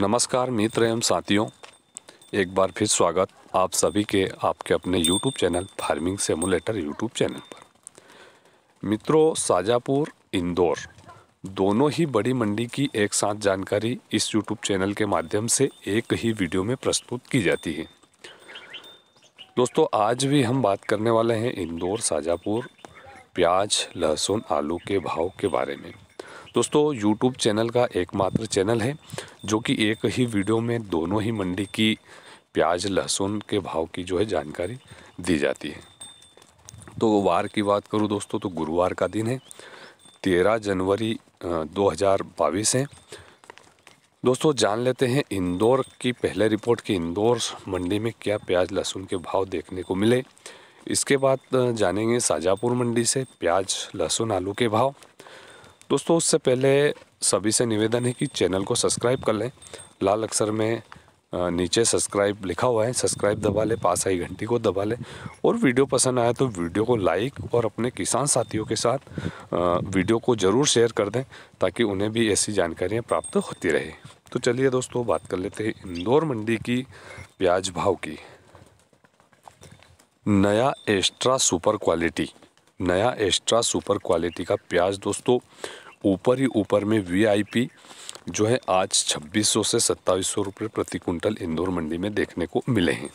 नमस्कार मित्र एवं साथियों एक बार फिर स्वागत आप सभी के आपके अपने YouTube channel farming simulator YouTube channel पर मित्रों शाजापुर इंदौर दोनों ही बड़ी मंडी की एक साथ जानकारी इस यूट्यूब चैनल के माध्यम से एक ही वीडियो में प्रस्तुत की जाती है दोस्तों आज भी हम बात करने वाले हैं इंदौर शाजापुर प्याज लहसुन आलू के भाव के बारे में दोस्तों यूट्यूब चैनल का एकमात्र चैनल है जो कि एक ही वीडियो में दोनों ही मंडी की प्याज लहसुन के भाव की जो है जानकारी दी जाती है तो वार की बात करूँ दोस्तों तो गुरुवार का दिन है तेरह जनवरी दो हज़ार बाईस है दोस्तों जान लेते हैं इंदौर की पहले रिपोर्ट कि इंदौर मंडी में क्या प्याज लहसुन के भाव देखने को मिले इसके बाद जानेंगे शाजापुर मंडी से प्याज लहसुन आलू के भाव दोस्तों उससे पहले सभी से निवेदन है कि चैनल को सब्सक्राइब कर लें लाल अक्षर में नीचे सब्सक्राइब लिखा हुआ है सब्सक्राइब दबा लें पास आई घंटी को दबा लें और वीडियो पसंद आया तो वीडियो को लाइक और अपने किसान साथियों के साथ वीडियो को ज़रूर शेयर कर दें ताकि उन्हें भी ऐसी जानकारियाँ प्राप्त होती रहे तो चलिए दोस्तों बात कर लेते हैं इंदौर मंडी की प्याज भाव की नया एक्स्ट्रा सुपर क्वालिटी नया एक्स्ट्रा सुपर क्वालिटी का प्याज दोस्तों ऊपर ही ऊपर में वीआईपी जो है आज 2600 से 2700 रुपये प्रति कुंटल इंदौर मंडी में देखने को मिले हैं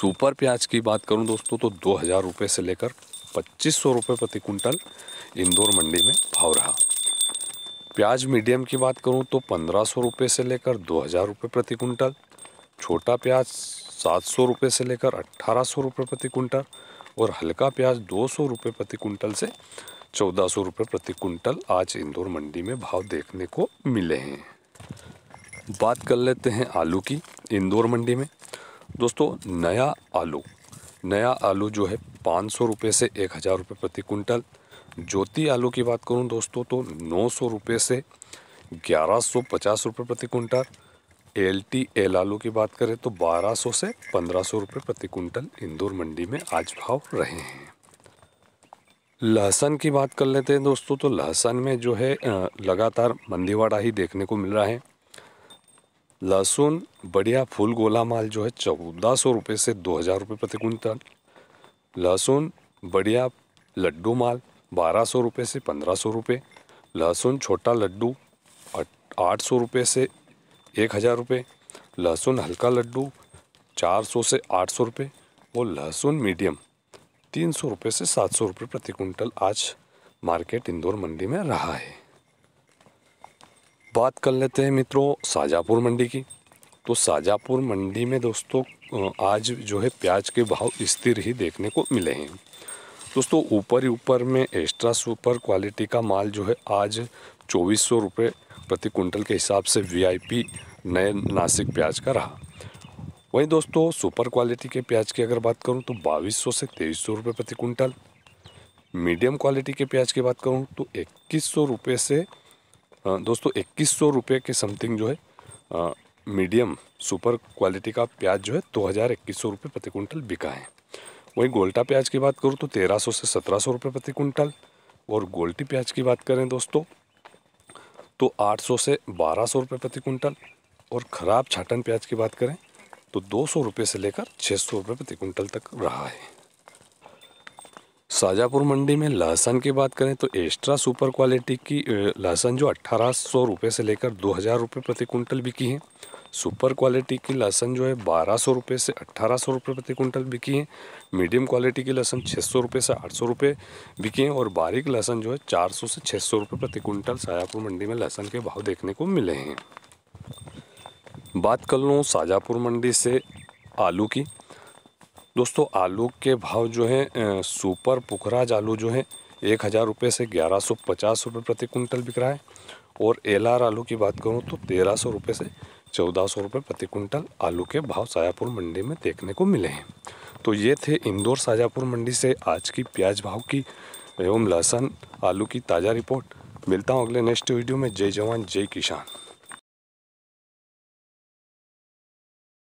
सुपर प्याज की बात करूं दोस्तों तो दो हज़ार रुपये से लेकर पच्चीस सौ रुपये प्रति कुंटल इंदौर मंडी में भाव रहा प्याज मीडियम की बात करूं तो पंद्रह सौ रुपये से लेकर दो हज़ार रुपये प्रति कुंटल छोटा प्याज सात सौ रुपये से लेकर अट्ठारह सौ रुपये प्रति कुंटल और हल्का प्याज दो सौ रुपये प्रति कुंटल से चौदह सौ रुपये प्रति कुंटल आज इंदौर मंडी में भाव देखने को मिले हैं बात कर लेते हैं आलू की इंदौर मंडी में दोस्तों नया आलू नया आलू जो है पाँच सौ रुपये से एक हज़ार रुपये प्रति कुंटल ज्योति आलू की बात करूं दोस्तों तो नौ सौ रुपये से ग्यारह सौ पचास रुपये प्रति कुंटल एल टी एल आलू की बात करें तो 1200 से 1500 रुपए प्रति कुंटल इंदौर मंडी में आज भाव रहे हैं लहसन की बात कर लेते हैं दोस्तों तो लहसन में जो है लगातार मंदीवाड़ा ही देखने को मिल रहा है लहसुन बढ़िया फूल गोला माल जो है चौदह सौ रुपये से दो हज़ार रुपये प्रति कुंटल लहसुन बढ़िया लड्डू माल बारह सौ रुपये से पंद्रह सौ रुपये लहसुन छोटा लड्डू आठ सौ रुपये से एक हज़ार रुपये लहसुन हल्का लड्डू चार सौ से आठ सौ रुपये और लहसुन मीडियम तीन सौ रुपये से सात सौ रुपये प्रति कुंटल आज मार्केट इंदौर मंडी में रहा है बात कर लेते हैं मित्रों साजापुर मंडी की तो साजापुर मंडी में दोस्तों आज जो है प्याज के भाव स्थिर ही देखने को मिले हैं दोस्तों ऊपर ही ऊपर में एक्स्ट्रा सुपर क्वालिटी का माल जो है आज चौबीस सौ रुपये प्रति कुंटल के हिसाब से वीआईपी नए नासिक प्याज का रहा वहीं दोस्तों सुपर क्वालिटी के प्याज की अगर बात करूं तो बाईस सौ से तेईस सौ रुपये प्रति कुंटल मीडियम क्वालिटी के प्याज की बात करूं तो इक्कीस सौ रुपये से दोस्तों इक्कीस सौ रुपये के समथिंग जो है मीडियम सुपर क्वालिटी का प्याज जो है दो हज़ार इक्कीस सौ रुपये प्रति कुंटल बिका है वहीं गोल्टा प्याज की बात करूँ तो तेरह सौ से सत्रह सौ रुपये प्रति कुंटल और गोल्टी प्याज की बात करें दोस्तों तो 800 से 1200 रुपये प्रति कुंटल और ख़राब छाटन प्याज की बात करें तो 200 रुपये से लेकर 600 रुपये प्रति कुंटल तक रहा है शाजापुर मंडी में लहसन की बात करें तो एक्स्ट्रा सुपर क्वालिटी की लहसन जो अट्ठारह सौ रुपये से लेकर दो हज़ार रुपये प्रति कुंटल बिकी है सुपर क्वालिटी की लहसन जो है बारह सौ रुपये से अट्ठारह सौ रुपये प्रति कुंटल बिकी है मीडियम क्वालिटी की लहसन छः सौ रुपये से आठ सौ रुपये बिकी है और बारीक लहसन जो है चार सौ से छः सौ रुपये प्रति कुंटल सायापुर मंडी में लहसन के भाव देखने को मिले हैं बात कर लूँ शाहजहाँपुर मंडी से आलू की दोस्तों आलू के भाव जो हैं सुपर पुखराज आलू जो है एक हज़ार रुपये से ग्यारह सौ पचास रुपये प्रति कुंटल बिक रहा है और एल आर आलू की बात करूँ तो तेरह सौ रुपये से चौदह सौ रुपये प्रति क्विंटल आलू के भाव शाजापुर मंडी में देखने को मिले हैं तो ये थे इंदौर शाजापुर मंडी से आज की प्याज भाव की एवं लहसुन आलू की ताज़ा रिपोर्ट मिलता हूँ अगले नेक्स्ट वीडियो में जय जवान जय किसान